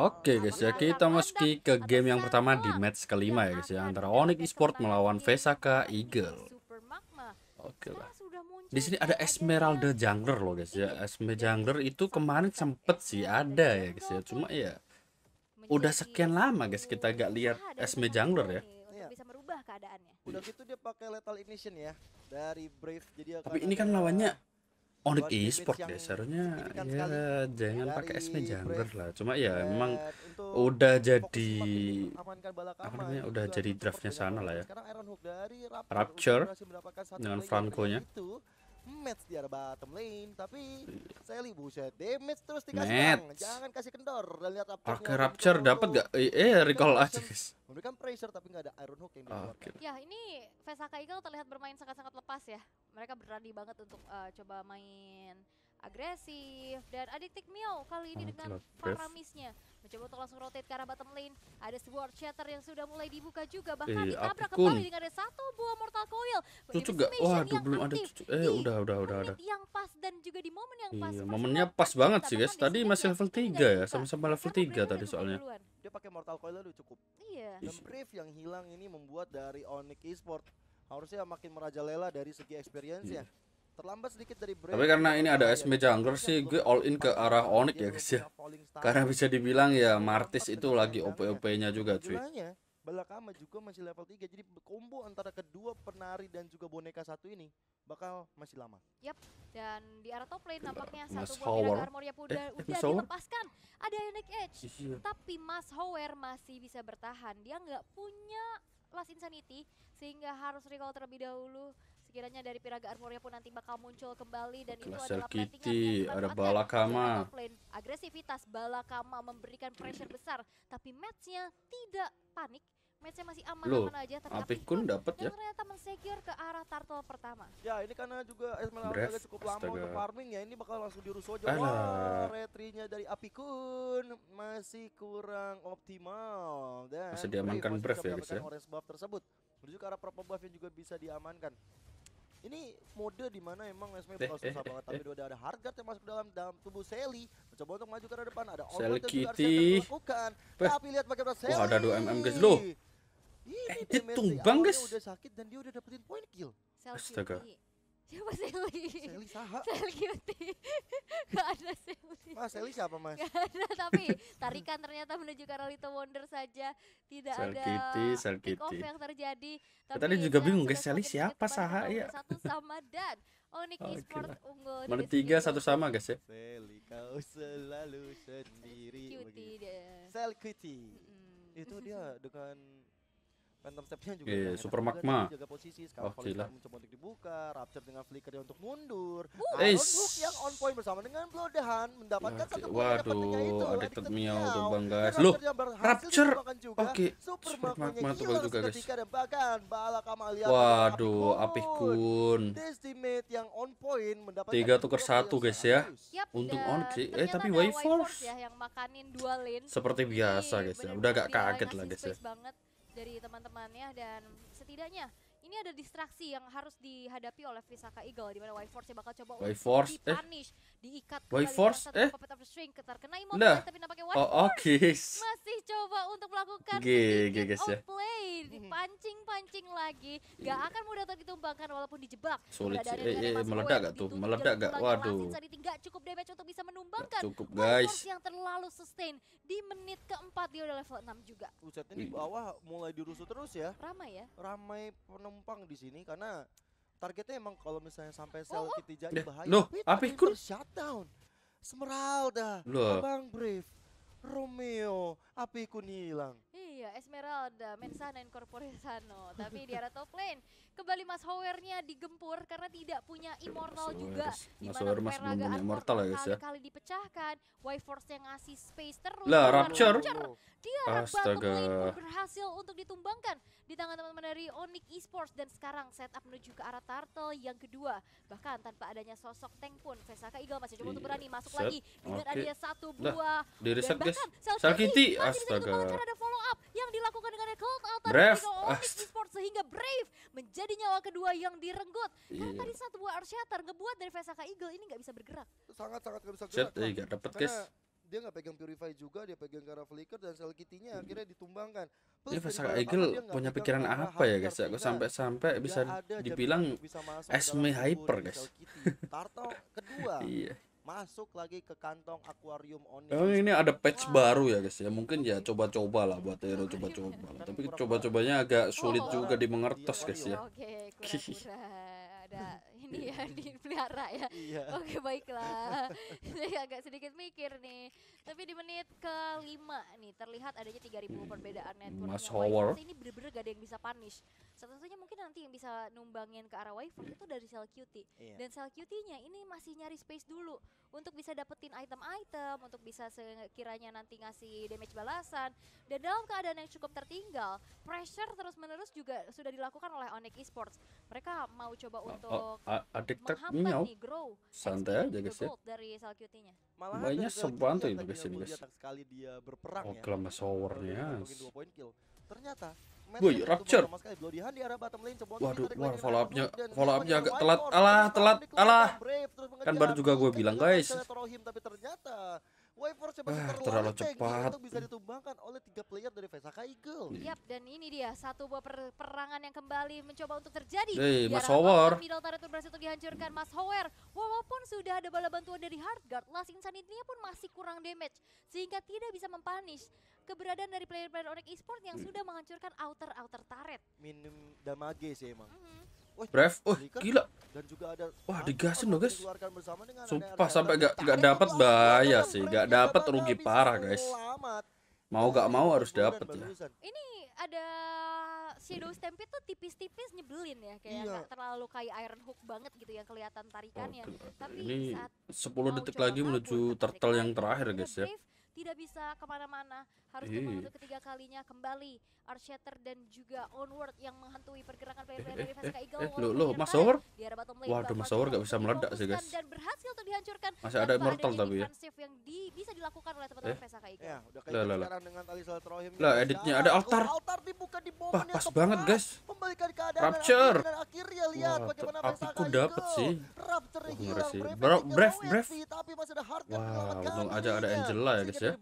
Oke guys ya, kita meski ke game yang pertama di match kelima ya guys ya antara Onyx Esport melawan Vesaka Eagle. Oke lah. Di sini ada Esmeralda Jungler loh guys ya. Esme Jungler itu kemarin sempet sih ada ya guys ya. Cuma ya udah sekian lama guys kita gak lihat Esme Jungler ya. Iya. Bisa merubah keadaannya. Udah gitu dia pakai lethal ignition ya dari Brave jadi Tapi ini kan lawannya Onyx e ya seharusnya ya jangan pakai SP jungler lah cuma ya emang udah jadi apa namanya udah jadi draftnya sana lah ya Rapture dengan Franco nya match di arah bottom lane tapi iya. Sally buset damage terus dikasih bang. jangan kasih kendor dan lihat apa pakai rapture dapat gak eh recall aja guys memberikan pressure tapi nggak ada iron hook yang dikeluarkan okay. ya ini Vesaka Eagle terlihat bermain sangat-sangat lepas ya mereka berani banget untuk uh, coba main agresif dan addictive Mio kali ini hmm, dengan paramisnya mencoba untuk langsung rotate ke arah bottom lane ada sebuah shatter yang sudah mulai dibuka juga bahkan eh, ditabrak kembali dengan ada satu buah mortal coil cucu gak waduh belum ada cucu eh udah udah udah udah yang pas dan juga di momen yang iya, pas iya, momennya pas banget sih guys tadi masih level 3 ya sama-sama level 3 tadi soalnya dia pakai mortal coil udah cukup iya dan brief yang hilang ini membuat dari Onyx Esport harusnya makin merajalela dari segi experience ya iya. Terlambat sedikit dari break. Tapi karena ini ada SM jungler sih, gue all in ke arah Onyx ya guys ya. Karena bisa dibilang ya Martis itu lagi ya. OP-OP-nya juga cuy. Belakama juga masih level 3 jadi combo antara kedua penari dan juga boneka satu ini bakal masih lama. Yap, dan di arah top lane nampaknya Mas satu buah Hower. Armor ya udah, eh, udah dilepaskan. Ada Unic Edge, yeah. Iya. tapi Mas Hower masih bisa bertahan. Dia nggak punya Last Insanity sehingga harus recall terlebih dahulu Sekiranya dari Piraga Armornya pun nanti bakal muncul kembali dan itu adalah Kitty, ada Balakama. Agresivitas Balakama memberikan pressure besar, tapi matchnya tidak panik. Matchnya masih aman-aman aman aja tapi Apik pun dapat ya. Ternyata mensecure ke arah turtle pertama. Ya, ini karena juga Esmeralda Bref, cukup astaga. lama untuk farming ya. Ini bakal langsung dirusuh aja. Wah, retrinya dari Apikun masih kurang optimal dan masih diamankan Brave ya guys ya. Orange buff tersebut menuju ke arah purple buff yang juga bisa diamankan ini mode di mana emang Esme bakal eh, eh banget eh, tapi eh. udah ada Hargat yang masuk dalam dalam tubuh Sally mencoba untuk maju ke arah depan ada Sally Kitty lakukan tapi lihat bagaimana Sally Wah, ada 2 mm guys lo. ini eh, dia tumbang guys udah sakit dan dia udah dapetin point kill Astaga Siapa Seli? Seli saha? Seli Cuti. Gak ada Seli. Mas Seli siapa mas? Gak ada tapi tarikan ternyata menuju Carolito Wonder saja. Tidak Sel ada Kitty, Sel Kitty. yang terjadi. Tapi Tadi juga bingung guys Seli siapa saha ya. Satu sama dan Onyx oh, Esports okay. unggul. Nomor tiga satu sama guys ya. Seli kau selalu sendiri. Cutie dia. Sel Itu dia dengan Phantom iya, super magma jaga posisi oh, gila. mencoba Rapture dengan flickernya untuk mundur uh, Hook yang on point bersama dengan blodehan mendapatkan satu poin waduh ada addicted tuh bang guys loh Rapture oke okay. super, super magma tuh bang juga guys bahkan waduh Apih Kun tiga tuker satu guys ya untung on eh tapi Wave Force seperti biasa iya, guys ya udah gak kaget lah guys ya dari teman-temannya dan setidaknya ini ada distraksi yang harus dihadapi oleh Visaka Eagle di mana Force bakal coba White Force di punish, eh. diikat White Force eh Puppet of String terkena immortal nah. tapi nampaknya oh, White oh, Force okay. masih coba untuk melakukan G -g -g -g pancing dipancing-pancing lagi, gak akan mudah untuk ditumbangkan walaupun dijebak. Sulit sih, eh, eh, meledak gak tuh, meledak gak, waduh. Sadi gak cukup damage untuk bisa menumbangkan. cukup guys. yang terlalu sustain, di menit keempat dia udah level 6 juga. Busetnya di bawah mulai dirusuh terus ya. Ramai ya. Ramai penumpang di sini karena targetnya emang kalau misalnya sampai sel oh, oh. jadi bahaya. Loh, api kur shutdown. Smeralda, dah, Abang Brave, Romeo, api apiku hilang iya Esmeralda, Mensana Incorporezano. Tapi di arah top lane, kembali Mas Howernya digempur karena tidak punya Immortal mas juga. Mas Hower Mas belum punya Immortal ya guys ya. Kali dipecahkan, Force yang ngasih space terus. Lah Rapture. Oh. Dia Astaga. berhasil untuk ditumbangkan di tangan teman-teman dari Onyx Esports. Dan sekarang setup menuju ke arah Turtle yang kedua. Bahkan tanpa adanya sosok tank pun, Vesaka Eagle masih coba untuk iya, berani masuk Set. lagi. Dengan okay. adanya satu buah. Nah, di reset guys. Astaga dilakukan dengan Cold Altar Brave. Onyx Esports ah. sehingga Brave menjadi nyawa kedua yang direnggut. Karena iya. tadi satu buah Earth ngebuat dari Vesaka Eagle ini nggak bisa bergerak. Sangat-sangat nggak bisa bergerak. Shit, iya, kan? nggak dapet guys dia nggak pegang Purify juga, dia pegang Kara Flicker dan Sel Kitty-nya iya. akhirnya ditumbangkan. Plus, Vesaka Eagle punya pikiran apa ya guys ya? Gue kan? sampai-sampai bisa dibilang Esme Hyper guys. Tarto kedua. iya masuk lagi ke kantong akuarium onyx. Oh, ini ada patch wow. baru ya guys ya. Mungkin ya coba-coba lah buat Hero iya. coba-coba. Tapi coba-cobanya agak sulit oh. juga dimengertos guys ya. Oke, okay, ini ya iya. dipelihara ya. Iya. Oke baiklah. Saya agak sedikit mikir nih. Tapi di menit kelima nih terlihat adanya 3000 perbedaan network. Mas Howard. Ini bener-bener gak ada yang bisa punish. Satu-satunya mungkin nanti yang bisa numbangin ke arah waifu itu dari sel cutie. Iya. Dan sel cutie-nya ini masih nyari space dulu untuk bisa dapetin item-item, untuk bisa sekiranya nanti ngasih damage balasan. Dan dalam keadaan yang cukup tertinggal, pressure terus-menerus juga sudah dilakukan oleh Onyx Esports. Mereka mau coba oh, oh, untuk uh, uh, adik tak minyak santai aja guys ya mainnya sebantu ini guys ini guys oh kelama ya. showernya ternyata Woi, rapture. Waduh, war follow upnya, follow upnya agak telat. Alah, telat, alah. Kan baru juga gue bilang guys. Wafer sebentar eh, ah, terlalu cepat itu bisa ditumbangkan oleh tiga player dari Vesaka Eagle. Iya. Yap, dan ini dia satu buah per perangan yang kembali mencoba untuk terjadi. Hey, Mas Howard. Middle turret berhasil untuk dihancurkan Mas Howard. Walaupun sudah ada bala bantuan dari Hardguard, Last Insanity pun masih kurang damage. Sehingga tidak bisa mempunish keberadaan dari player-player Onyx Esports yang hmm. sudah menghancurkan outer-outer turret. Minim damage sih emang. Mm -hmm. Brave, oh gila. Dan juga ada Wah, digasin loh, guys. Sumpah sampai gak gak dapat bahaya sih, gak dapat rugi parah, guys. Mau gak mau harus dapat ya. Ini ada Shadow Stampede tuh tipis-tipis nyebelin ya kayak iya. gak terlalu kayak Iron Hook banget gitu yang kelihatan tarikannya. Oh, Tapi ini saat 10 detik lagi menuju turtle yang terakhir guys ya tidak bisa kemana-mana harus iya, memang iya. untuk ketiga kalinya kembali Archer dan juga Onward yang menghantui pergerakan player-player dari Veska Eagle eh, lo, lo, Mas Hour? waduh Mas Hour gak bisa meledak sih guys dan berhasil untuk dihancurkan masih ada immortal tapi ya yang bisa dilakukan oleh teman-teman eh? PSK Ya, udah kayak lala, sekarang dengan tali silaturahim. Lah, editnya nah, ada altar. Oh, altar dibuka di momen Wah, pas banget, guys. Membalikan keadaan Rapture. dan akhirnya lihat Wah, bagaimana PSK itu dapat sih. Rapture oh, hilang, sih. Brave, brave, brave. Tapi masih ada hard Wah, untung aja ada iya, Angela ya, guys ya.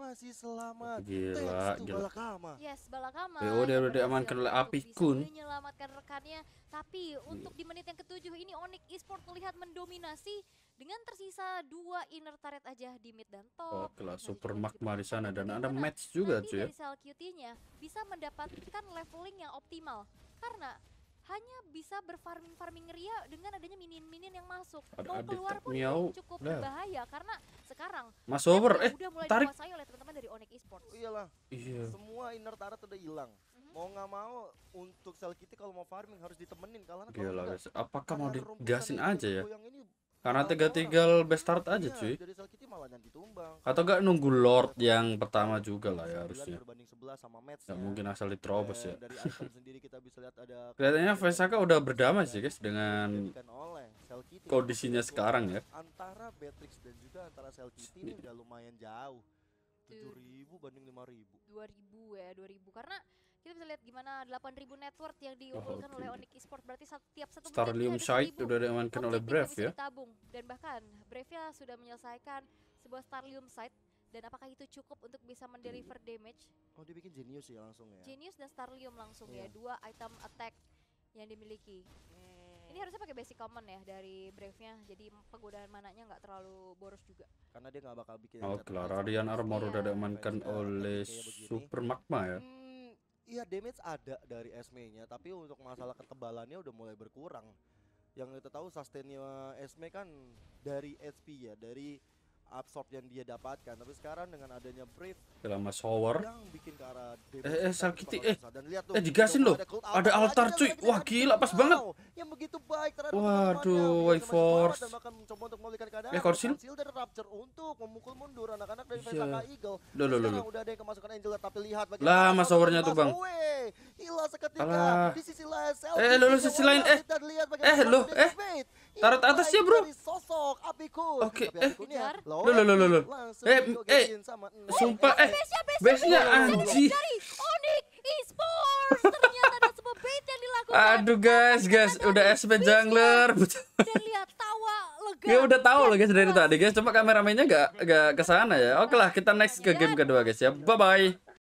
Masih selamat. Gila, gila. Balakama. Yes, Balakama. BO dia udah diamankan oleh api kun. Menyelamatkan rekannya, tapi untuk di menit yang ketujuh ini Onyx Esports terlihat mendominasi dengan tersisa dua inner turret aja di mid dan top. Oke lah, Super Magma di sana dan ada match juga cuy. Nanti ya. dari sel QT-nya bisa mendapatkan leveling yang optimal karena hanya bisa berfarming-farming ria dengan adanya minion-minion yang masuk. Ada Mau keluar pun miau. cukup nah. berbahaya karena sekarang mas over eh udah mulai tarik. saya oleh teman-teman dari Onyx Esports. Oh, iyalah. Iya. Semua inner turret udah hilang. Mhm. Mau nggak mau untuk sel kita kalau mau farming harus ditemenin karena apakah mau digasin aja ya? Karena tiga-tiga best start aja iya, cuy. Atau gak nunggu Lord yang pertama juga lah ya harusnya. Gak ya. mungkin asal diterobos ya. Eh, Kelihatannya Vesaka udah berdamai sih guys dengan kondisinya sekarang ya. Antara Beatrix dan juga antara Sel ini iya. udah lumayan jauh. 7000 banding 5000. 2000 ya, 2000 karena kita bisa lihat gimana 8000 network yang diunggulkan oh, okay. oleh Onyx Esports berarti setiap satu Starlium Shite sudah diamankan oleh Brave ya. Tabung Dan bahkan brave ya sudah menyelesaikan sebuah Starlium sight dan apakah itu cukup untuk bisa mendeliver damage? Oh, dia bikin Genius ya langsung ya. Genius dan Starlium langsung yeah. ya, iya. dua item attack yang dimiliki. Hmm. Ini harusnya pakai basic common ya dari Brave-nya, jadi penggunaan mananya nggak terlalu boros juga. Karena dia nggak bakal bikin... Oh, Clara Radian Armor udah diamankan iya, oleh Super Magma ya. Hmm Iya damage ada dari Esme nya tapi untuk masalah ketebalannya udah mulai berkurang. Yang kita tahu sustainnya Esme kan dari HP ya, dari absorb yang dia dapatkan tapi sekarang dengan adanya brief lama shower bikin ke arah eh eh sakiti eh dan lihat tuh, eh digasin loh ada altar cuy wah gila pas banget yang begitu baik waduh way force dan mencoba untuk mengalihkan keadaan eh korsil dan rapture untuk memukul mundur anak-anak dari iya. Vesaka Eagle loh loh loh udah ada yang kemasukan Angel tapi lihat bagaimana mas showernya tuh bang hilang seketika di sisi lain eh lo sisi lain eh eh lo eh taruh atasnya bro oke eh Loh, loh, loh, loh, loh. Eh, eh, sumpah, eh, besnya anji. Aduh guys, guys, udah SP jungler. Ya udah tahu loh guys dari tadi guys, cuma kameramennya gak gak kesana ya. Oke lah, kita next ke iya, game kedua guys ya. Bye bye.